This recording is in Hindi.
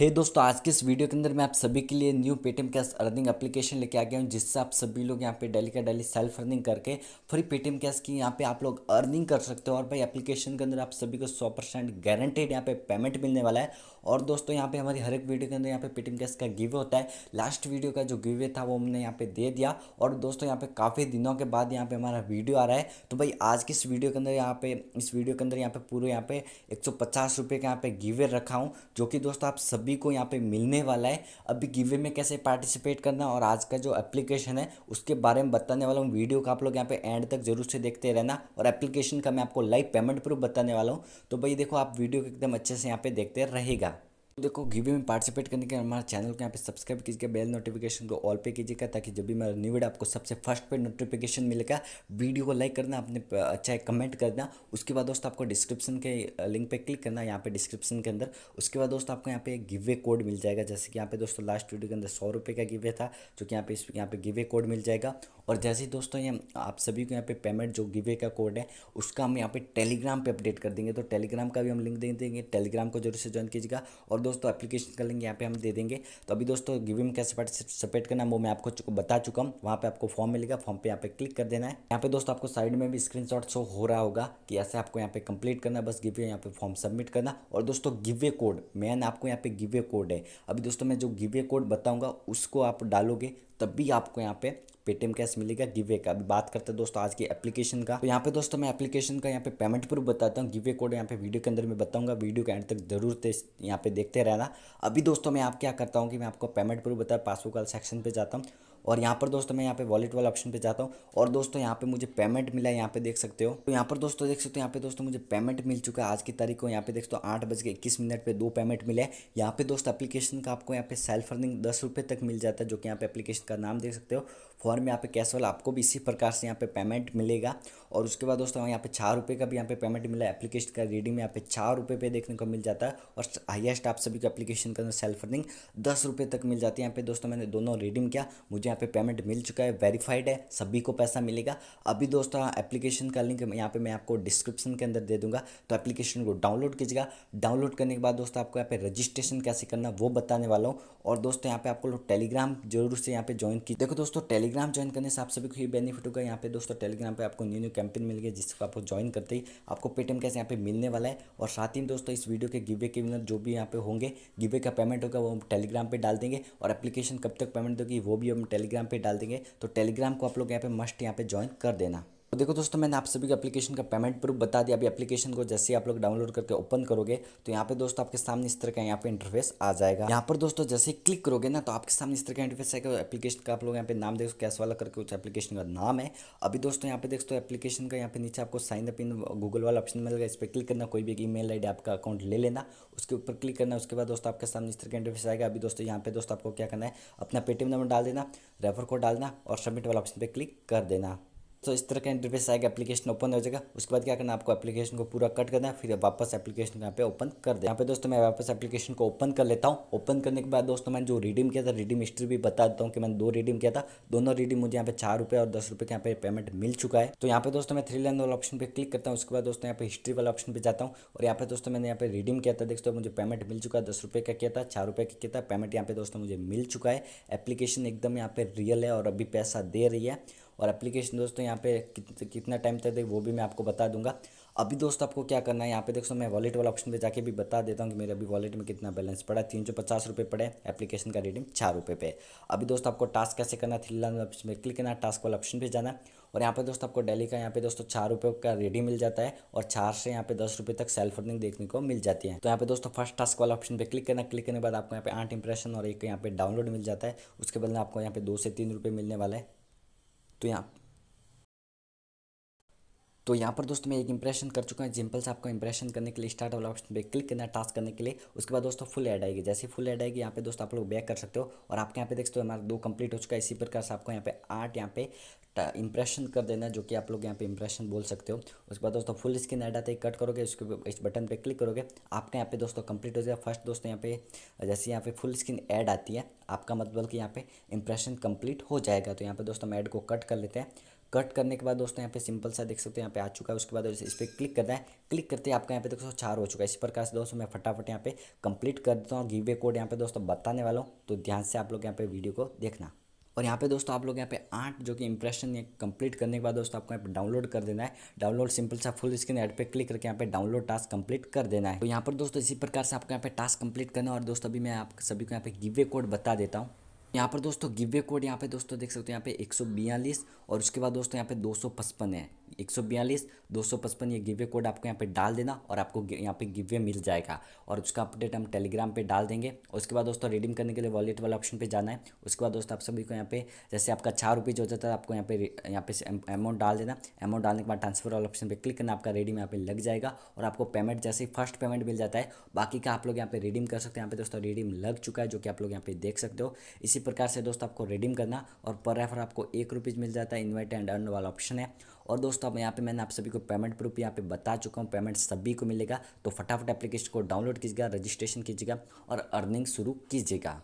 हे hey दोस्तों आज के इस वीडियो के अंदर मैं आप सभी के लिए new Paytm cash earning application लेके आ गया हूँ जिससे आप सभी लोग यहाँ पे डेली का डेली सेल्फ अर्निंग करके फ्री पेटीएम कैश की यहाँ पे आप लोग अर्निंग कर सकते हो और भाई एप्लीकेशन के अंदर आप सभी को सौ परसेंट गारंटेड यहाँ पे पेमेंट मिलने वाला है और दोस्तों यहाँ पे हमारी हर एक वीडियो के अंदर यहाँ पे पेटीएम कैश का गिवे होता है लास्ट वीडियो का जो गिवे था वो हमने यहाँ पे दे दिया और दोस्तों यहाँ पे काफ़ी दिनों के बाद यहाँ पे हमारा वीडियो आ रहा है तो भाई आज की इस वीडियो के अंदर यहाँ पे इस वीडियो के अंदर यहाँ पे पूरे यहाँ पे एक सौ पचास रुपये का यहाँ पे गिवे रखा हूँ जो कि दोस्तों आप सभी सभी को यहाँ पे मिलने वाला है अभी गिवे में कैसे पार्टिसिपेट करना और आज का जो एप्लीकेशन है उसके बारे में बताने वाला हूँ वीडियो का आप लोग यहाँ पे एंड तक जरूर से देखते रहना और एप्लीकेशन का मैं आपको लाइव पेमेंट प्रूफ बताने वाला हूँ तो भाई देखो आप वीडियो को एकदम अच्छे से यहाँ पे देखते रहेगा देखो गिवे में पार्टिसिपेट करने के लिए हमारे चैनल को यहाँ पे सब्सक्राइब कीजिएगा बेल नोटिफिकेशन को ऑल पे कीजिएगा ताकि जब भी मेरा न्यू वीडियो आपको सबसे फर्स्ट पे नोटिफिकेशन मिलेगा वीडियो को लाइक करना अपने अच्छा एक कमेंट करना उसके बाद दोस्तों आपको डिस्क्रिप्शन के लिंक पे क्लिक करना यहाँ पे डिस्क्रिप्शन के अंदर उसके बाद दोस्तों आपको यहाँ पे गिवे कोड मिल जाएगा जैसे कि यहाँ पे दोस्तों लास्ट वीडियो के अंदर सौ रुपये का गिवे था जो कि यहाँ पे इस यहाँ पे गिवे कोड मिल जाएगा और जैसे ही दोस्तों ये आप सभी को यहाँ पे पेमेंट जो गिवे का कोड है उसका हम यहाँ पे टेलीग्राम पे अपडेट कर देंगे तो टेलीग्राम का भी हम लिंक दे देंगे टेलीग्राम को जरूर से ज्वाइन कीजिएगा और दोस्तों एप्लीकेशन का लिंक यहाँ पे हम दे देंगे तो अभी दोस्तों गिविंग कैसे पार्टिसिपेट करना है वो मैं आपको बता चुका हूँ वहाँ पे आपको फॉर्म मिलेगा फॉर्म पे यहाँ पे क्लिक कर देना है यहाँ पे दोस्तों आपको साइड में भी स्क्रीन शो हो रहा होगा कि ऐसे आपको यहाँ पे कंप्लीट करना बस गिव यहाँ पे फॉर्म सबमिट करना और दोस्तों गिवे कोड मैन आपको यहाँ पे गिवे कोड है अभी दोस्तों मैं जो गिवे कोड बताऊँगा उसको आप डालोगे तब भी आपको यहाँ पे पेटीएम कैश मिलेगा गिवे का अभी बात करते हैं दोस्तों आज की एप्लीकेशन का तो यहाँ पे दोस्तों मैं एप्लीकेशन का यहाँ पे पेमेंट प्रूफ बताता हूँ गिवे कोड यहाँ पे वीडियो के अंदर मैं बताऊंगा वीडियो के एंड तक जरूर यहाँ पे देखते रहना अभी दोस्तों मैं आप क्या करता हूँ कि मैं आपको पेमेंट प्रूफ बताया पासबुक वाले सेक्शन पर जाता हूँ और यहाँ पर दोस्तों मैं यहाँ पे वॉलेट वाला ऑप्शन पे जाता हूँ और दोस्तों यहाँ पे मुझे पेमेंट मिला है यहाँ पे देख सकते हो तो यहाँ पर दोस्तों देख सकते हो यहाँ पे दोस्तों मुझे पेमेंट मिल चुका है आज की तारीख को यहाँ पे देखते हो आठ बज के इक्कीस मिनट पर दो पेमेंट मिले यहाँ पे दोस्तों अपलीकेशन का आपको यहाँ पे सेल्फ अर्निंग दस रुपये तक मिल जाता है जो कि यहाँ पे अपलीकेशन का नाम देख सकते हो फॉर्म यहाँ पे कैश वाला आपको भी इसी प्रकार से यहाँ पे पेमेंट मिलेगा और उसके बाद दोस्तों यहाँ पे चार रुपये का भी यहाँ पे पेमेंट मिला है एप्लीकेशन का रीडिंग में यहाँ पे चार रुपये पे देखने को मिल जाता है और हाइएस्ट आप सभी को एप्लीकेशन का सेल्फ अर्निंग दस रुपये तक मिल जाती है यहाँ पे दोस्तों मैंने दोनों रीडिंग किया मुझे यहाँ पे पेमेंट मिल चुका है वेरीफाइड है सभी को पैसा मिलेगा अभी दोस्तों एप्लीकेशन हाँ, का लिंक यहाँ पे मैं आपको डिस्क्रिप्शन के अंदर दे दूंगा तो एप्लीकेशन को डाउनलोड कीजिएगा डाउनलोड करने के बाद दोस्तों आपको यहाँ पे रजिस्ट्रेशन कैसे करना वो बताने वाला हूँ और दोस्तों यहाँ पे आपको लोग टेलीग्राम जरूर से यहाँ पे ज्वाइन की देखो दोस्तों टेलीग्राम ज्वाइन करने से आप सभी को ये बेनिफिट होगा यहाँ पे दोस्तों टेलीग्राम पे आपको न्यू न्यू कैंपेन मिल गया जिसको आपको ज्वाइन करते ही आपको पेटीएम कैसे यहाँ पे मिलने वाला है और साथ ही दोस्तों इस वीडियो के गिवे के विनर जो भी यहाँ पे होंगे गिवे का पेमेंट होगा वो टेलीग्राम पर डाल देंगे और एप्लीकेशन कब तक पेमेंट देगी वो भी हम टेलीग्राम टेलीग्राम पर डाल देंगे तो टेलीग्राम को आप लोग यहाँ पर मस्ट यहाँ पर ज्वाइन कर देना तो देखो दोस्तों मैंने आप सभी के एप्लीकेशन का पेमेंट प्रूफ बता दिया अभी एप्लीकेशन को जैसे आप लोग डाउनलोड करके ओपन करोगे तो यहाँ पे दोस्तों आपके सामने इस तरह का यहाँ पे इंटरफेस आ जाएगा यहाँ पर दोस्तों जैसे ही क्लिक करोगे ना तो आपके सामने इस तरह का इंटरफेस आएगा एप्लीकेशन का आप लोग यहाँ पे नाम देखो कैश वाला करके उस एप्लीकेशन का नाम है अभी दोस्तों यहाँ पे देखो एप्लीकेशन तो का यहाँ पे नीचे आपको साइन अप इन गूगल वाला ऑप्शन मिलेगा इस पर क्लिक करना कोई भी ई मेल आपका अकाउंट ले लेना उसके ऊपर क्लिक करना उसके बाद दोस्तों आपके सामने इस तरह का इंटरफेस आएगा अभी दोस्तों यहाँ पे दोस्तों आपको क्या करना है अपना पेटीएम नंबर डाल देना रेफर कोड डालना और सबमिट वाला ऑप्शन पर क्लिक कर देना तो इस तरह का इंटरफेस आएगा एप्लीकेशन ओपन हो जाएगा उसके बाद क्या करना आपको एप्लीकेशन को पूरा कट करना है फिर वापस एप्लीकेशन यहाँ पे ओपन कर दे यहाँ पे दोस्तों मैं वापस एप्लीकेशन को ओपन कर लेता हूँ ओपन करने के बाद दोस्तों मैंने जो रिडीम किया था रिडीम हिस्ट्री भी बता देता हूँ कि मैंने दो रिडीम किया था दोनों रिडीम मुझे यहाँ पे चार रुपये और दस रुपये के यहाँ पे पेमेंट मिल चुका है तो यहाँ पे दोस्तों मैं थ्री लाइन वाले ऑप्शन पे क्लिक करता हूँ उसके बाद दोस्तों यहाँ पे हिस्ट्री वाला ऑप्शन पे जाता हूँ और यहाँ पे दोस्तों मैंने यहाँ पे रिडीम किया था दोस्तों मुझे पेमेंट मिल चुका है दस रुपये का किया था चार रुपये का किया था पेमेंट यहाँ पे दोस्तों मुझे मिल चुका है एप्लीकेशन एकदम यहाँ पे रियल है और अभी पैसा दे रही है और एप्लीकेशन दोस्तों यहाँ पे कित, कितना टाइम तक वो भी मैं आपको बता दूंगा अभी दोस्तों आपको क्या करना है यहाँ पे देखो मैं वॉलेट वाला ऑप्शन पे जाके भी बता देता हूँ कि मेरे अभी वॉलेट में कितना बैलेंस पड़ा है तीन सौ पचास रुपये पड़े एप्लीकेशन का रिडीम चार रुपये पे अभी दोस्तों आपको टास्क कैसे करना थ्री लाइन ऑप्शन में क्लिक करना टास्क वाला ऑप्शन पे जाना और यहाँ पे दोस्तों आपको डेली का यहाँ पे दोस्तों चार रुपये का रेडी मिल जाता है और चार से यहाँ पे दस रुपये तक सेल्फ अर्निंग देखने को मिल जाती है तो यहाँ पे दोस्तों फर्स्ट टास्क वाला ऑप्शन पे क्लिक करना क्लिक करने के बाद आपको यहाँ पे आठ इंप्रेशन और एक यहाँ पे डाउनलोड मिल जाता है उसके बदले आपको यहाँ पे दो से तीन रुपये मिलने वाला है 对呀。तो यहाँ पर दोस्तों मैं एक इंप्रेशन कर चुका हूँ जिम्पल से आपको इंप्रेशन करने के लिए स्टार्ट वाला ऑप्शन पे क्लिक करना टास्क करने के लिए उसके बाद दोस्तों फुल ऐड आएगी जैसे फुल ऐड आएगी यहाँ पे दोस्तों आप लोग बैक कर सकते हो और आपके यहाँ पे देखते हो हमारा दो कंप्लीट हो चुका है इसी प्रकार से आपको यहाँ पे आठ यहाँ पे इंप्रेशन कर देना जो कि आप लोग यहाँ पे इंप्रेशन बोल सकते हो उसके बाद दोस्तों फुल स्क्रीन ऐड आते ही कट करोगे उसके इस बटन पे क्लिक करोगे आपका यहाँ पे दोस्तों कंप्लीट हो जाएगा फर्स्ट दोस्तों यहाँ पे जैसे यहाँ पे फुल स्क्रीन ऐड आती है आपका मतलब कि यहाँ पे इंप्रेशन कंप्लीट हो जाएगा तो यहाँ पे दोस्तों हम ऐड को कट कर लेते हैं कट करने के बाद दोस्तों यहाँ पे सिंपल सा देख सकते हो यहाँ पे आ चुका है उसके बाद इस पर क्लिक करना है क्लिक करते हैं आपका यहाँ पे देखो चार हो चुका है इस प्रकार से दोस्तों मैं फटाफट यहाँ पे कंप्लीट कर देता हूँ गिवे कोड यहाँ पे दोस्तों बताने वाला हूँ तो ध्यान से आप लोग यहाँ पे वीडियो को देखना और यहाँ पे दोस्तों आप लोग यहाँ पे आठ जो कि इंप्रेशन कंप्लीट करने के बाद दोस्तों आपको यहाँ पे डाउनलोड कर देना है डाउनलोड सिंपल सा फुल स्क्रीन ऐड पे क्लिक करके यहाँ पे डाउनलोड टास्क कंप्लीट कर देना है तो यहाँ पर दोस्तों इसी प्रकार से आपको यहाँ पे टास्क कंप्लीट करना है और दोस्तों अभी मैं आप सभी को यहाँ पे गिवे कोड बता देता हूँ यहाँ पर दोस्तों गिवे कोड यहाँ पे दोस्तों देख सकते हो यहाँ पे एक और उसके बाद दोस्तों यहाँ पे दो है एक सौ बयालीस दो सौ पचपन ये गिवे कोड आपको यहाँ पे डाल देना और आपको यहाँ पे गिवे मिल जाएगा और उसका अपडेट हम टेलीग्राम पे डाल देंगे उसके बाद दोस्तों रिडीम करने के लिए वॉलेट वाला ऑप्शन पे जाना है उसके बाद दोस्तों आप सभी को यहाँ पे जैसे आपका छः रुपीज़ हो जाता है आपको यहाँ पे यहाँ पे अमाउंट डाल देना अमाउंट डालने के बाद ट्रांसफर वाला ऑप्शन पर क्लिक करना आपका रिडीम यहाँ पे लग जाएगा और आपको पेमेंट जैसे ही फर्स्ट पेमेंट मिल जाता है बाकी का आप लोग यहाँ पे रिडीम कर सकते हैं यहाँ पे दोस्तों रिडीम लग चुका है जो कि आप लोग यहाँ पे देख सकते हो इसी प्रकार से दोस्तों आपको रिडीम करना और पर रेफर आपको एक रुपीज़ मिल जाता है इन्वाइट एंड अर्न वाला ऑप्शन है और दोस्तों अब यहाँ पे मैंने आप सभी को पेमेंट प्रूफ यहाँ पे बता चुका हूँ पेमेंट सभी को मिलेगा तो फटाफट एप्लीकेशन को डाउनलोड कीजिएगा रजिस्ट्रेशन कीजिएगा और अर्निंग शुरू कीजिएगा